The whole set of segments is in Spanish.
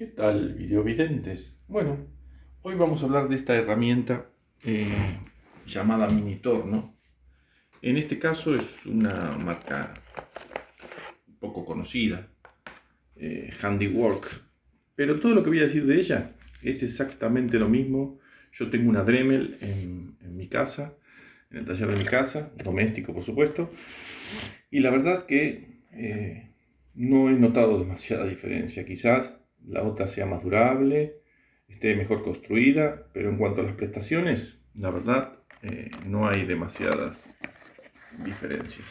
¿Qué tal, videovidentes? Bueno, hoy vamos a hablar de esta herramienta eh, llamada llamada ¿no? En este caso es una marca poco conocida, eh, Handywork pero todo lo que voy a decir de ella es exactamente lo mismo. Yo tengo una Dremel en, mi casa, en el taller de mi casa, doméstico por supuesto, y la verdad que eh, no he notado demasiada diferencia. Quizás la otra sea más durable, esté mejor construida, pero en cuanto a las prestaciones, la verdad, eh, no hay demasiadas diferencias.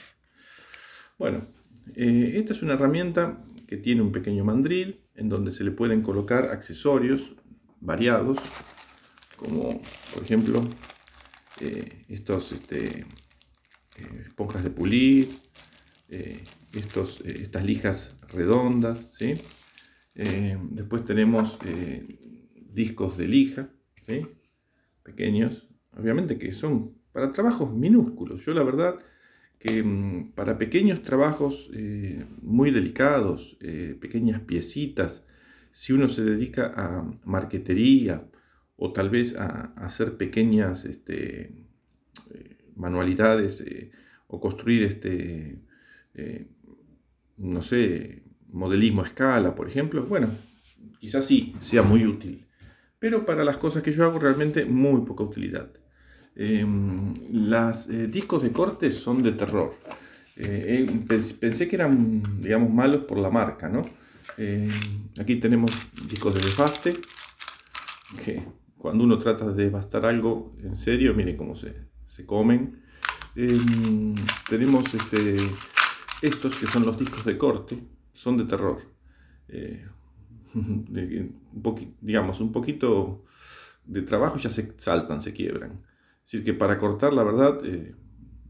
Bueno, eh, esta es una herramienta que tiene un pequeño mandril en donde se le pueden colocar accesorios variados, como por ejemplo eh, estos este, esponjas de pulir, estos, estas lijas redondas, ¿sí? Eh, después tenemos eh, discos de lija, pequeños, obviamente que son para trabajos minúsculos. Yo la verdad que mm, para pequeños trabajos eh, muy delicados, pequeñas piecitas, si uno se dedica a marquetería o tal vez a, hacer pequeñas este, manualidades o construir este, no sé, modelismo a escala, por ejemplo, bueno, quizás sí sea muy útil, pero para las cosas que yo hago realmente muy poca utilidad. Em, los eh, discos de corte son de terror. Eh, eh, pensé que eran, digamos, malos por la marca, ¿no? Em, aquí tenemos discos de desbaste, que cuando uno trata de desbastar algo en serio, miren cómo se, comen. Em, tenemos este, estos que son los discos de corte, son de terror. Eh, digamos, un poquito de trabajo ya se saltan, se quiebran. Es decir, que para cortar, la verdad, eh,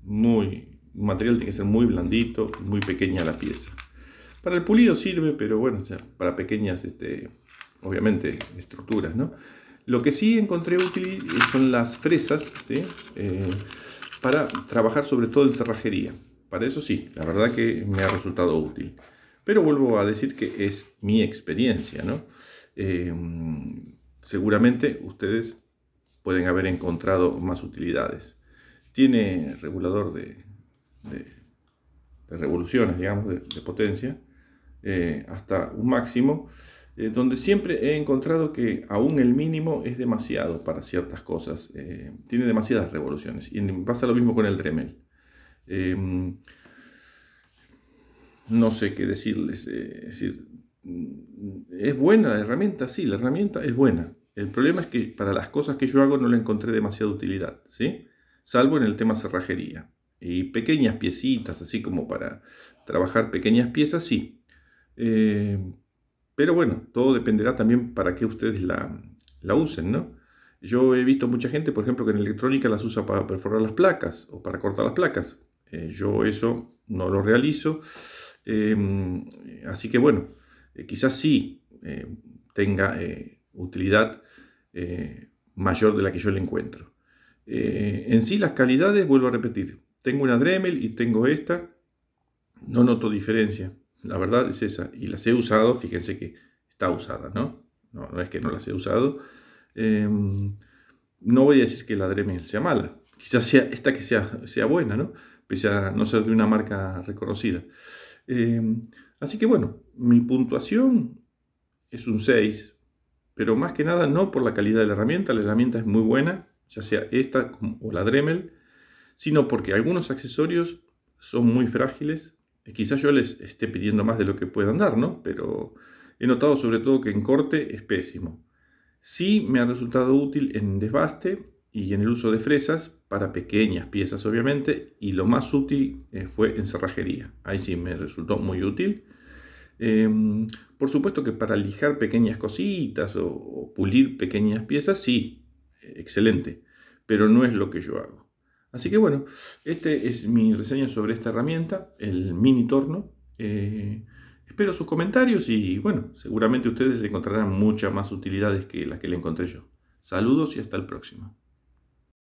muy, material tiene que ser muy blandito, muy pequeña la pieza. Para el pulido sirve, pero bueno, para pequeñas, este, obviamente, estructuras, ¿no? Lo que sí encontré útil son las fresas, eh, para trabajar sobre todo en cerrajería. Para eso sí, la verdad que me ha resultado útil. Pero vuelvo a decir que es mi experiencia, ¿no? Eh, seguramente ustedes pueden haber encontrado más utilidades. Tiene regulador de, de, revoluciones, digamos, de, potencia, eh, hasta un máximo, eh, donde siempre he encontrado que aún el mínimo es demasiado para ciertas cosas, tiene demasiadas revoluciones. Y pasa lo mismo con el Dremel no sé qué decirles. Eh, es decir, mm, ¿es buena la herramienta? Sí, la herramienta es buena. El problema es que para las cosas que yo hago no le encontré demasiada utilidad, ¿sí? Salvo en el tema cerrajería. Y pequeñas piecitas, así como para trabajar pequeñas piezas, sí. Eh, pero bueno, todo dependerá también para qué ustedes la, usen, ¿no? Yo he visto mucha gente, por ejemplo, que en electrónica las usa para perforar las placas o para cortar las placas. Eh, yo eso no lo realizo. Em, así que bueno, eh, quizás sí eh, tenga eh, utilidad mayor de la que yo le encuentro. en sí las calidades, vuelvo a repetir, tengo una Dremel y tengo esta, no noto diferencia, la verdad es esa, y las he usado, fíjense que está usada, ¿no? No, es que no las he usado. Em, no voy a decir que la Dremel sea mala, quizás sea esta que sea, sea buena, ¿no? Pese a no ser de una marca reconocida. Eh, así que bueno, mi puntuación es un 6, pero más que nada no por la calidad de la herramienta, la herramienta es muy buena, ya sea esta o la Dremel, sino porque algunos accesorios son muy frágiles. Quizás yo les esté pidiendo más de lo que puedan dar, ¿no? Pero he notado sobre todo que en corte es pésimo. Sí me ha resultado útil en desbaste y en el uso de fresas para pequeñas piezas obviamente y lo más útil eh, fue en cerrajería ahí sí me resultó muy útil em, por supuesto que para lijar pequeñas cositas o, pulir pequeñas piezas sí excelente pero no es lo que yo hago así que bueno este es mi reseña sobre esta herramienta el mini torno eh, espero sus comentarios y bueno seguramente ustedes encontrarán muchas más utilidades que las que le encontré yo Saludos y hasta el próximo.